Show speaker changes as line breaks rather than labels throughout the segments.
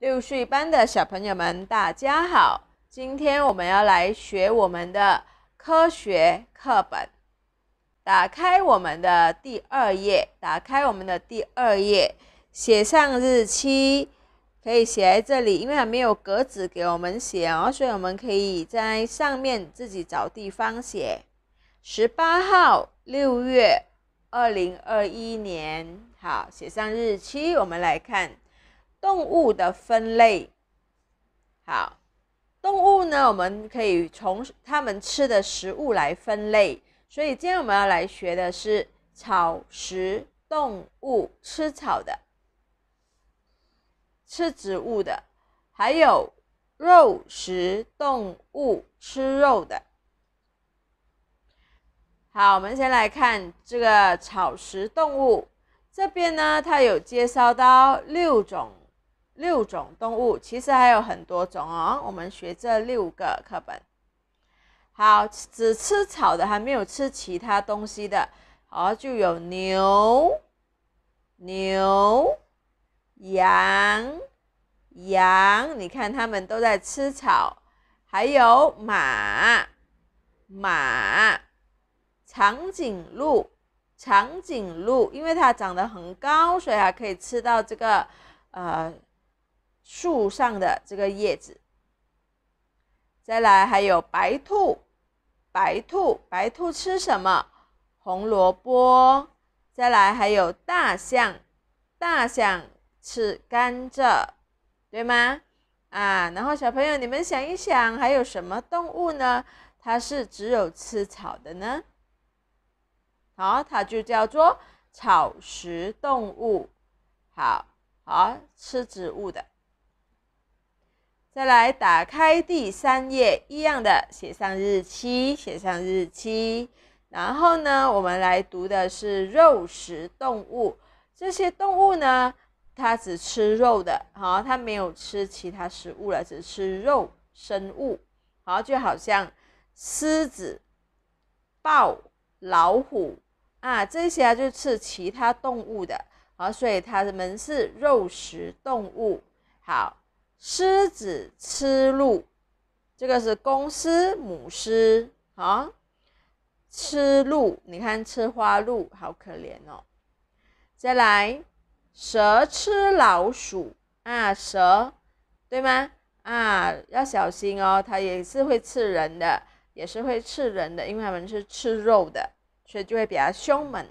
六岁班的小朋友们，大家好！今天我们要来学我们的科学课本。打开我们的第二页，打开我们的第二页，写上日期，可以写在这里，因为还没有格子给我们写，哦，所以我们可以在上面自己找地方写。十八号，六月，二零二一年。好，写上日期，我们来看。动物的分类，好，动物呢，我们可以从它们吃的食物来分类。所以今天我们要来学的是草食动物，吃草的，吃植物的，还有肉食动物，吃肉的。好，我们先来看这个草食动物，这边呢，它有介绍到六种。六种动物，其实还有很多种哦。我们学这六个课本，好，只吃草的还没有吃其他东西的，好，就有牛、牛、羊、羊。你看，它们都在吃草。还有马、马、长颈鹿、长颈鹿，因为它长得很高，所以还可以吃到这个，呃。树上的这个叶子，再来还有白兔，白兔白兔吃什么？红萝卜。再来还有大象，大象吃甘蔗，对吗？啊，然后小朋友你们想一想，还有什么动物呢？它是只有吃草的呢？好，它就叫做草食动物。好，好吃植物的。再来打开第三页，一样的写上日期，写上日期。然后呢，我们来读的是肉食动物。这些动物呢，它只吃肉的，好，它没有吃其他食物了，只吃肉生物，好，就好像狮子、豹、老虎啊，这些就吃其他动物的，好，所以它们是肉食动物，好。狮子吃鹿，这个是公狮、母狮啊，吃鹿，你看吃花鹿，好可怜哦。再来，蛇吃老鼠啊，蛇，对吗？啊，要小心哦，它也是会吃人的，也是会吃人的，因为它们是吃肉的，所以就会比较凶猛。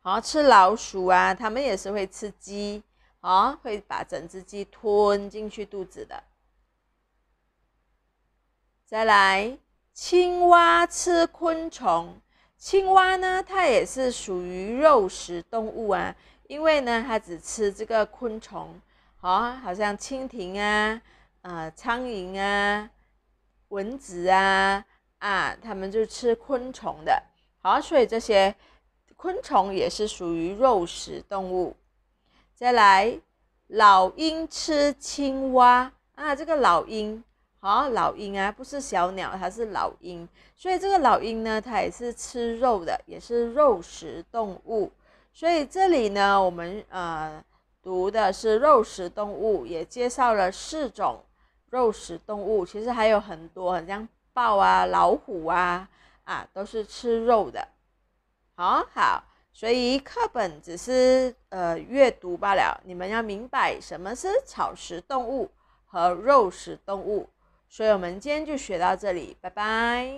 好，吃老鼠啊，它们也是会吃鸡。啊，会把整只鸡吞进去肚子的。再来，青蛙吃昆虫。青蛙呢，它也是属于肉食动物啊，因为呢，它只吃这个昆虫。啊，好像蜻蜓啊，呃，苍蝇啊，蚊子啊，啊，它们就吃昆虫的。好，所以这些昆虫也是属于肉食动物。再来，老鹰吃青蛙啊！这个老鹰啊，老鹰啊，不是小鸟，它是老鹰，所以这个老鹰呢，它也是吃肉的，也是肉食动物。所以这里呢，我们呃读的是肉食动物，也介绍了四种肉食动物。其实还有很多，像豹啊、老虎啊啊，都是吃肉的。好好。所以课本只是呃阅读罢了，你们要明白什么是草食动物和肉食动物。所以，我们今天就学到这里，拜拜。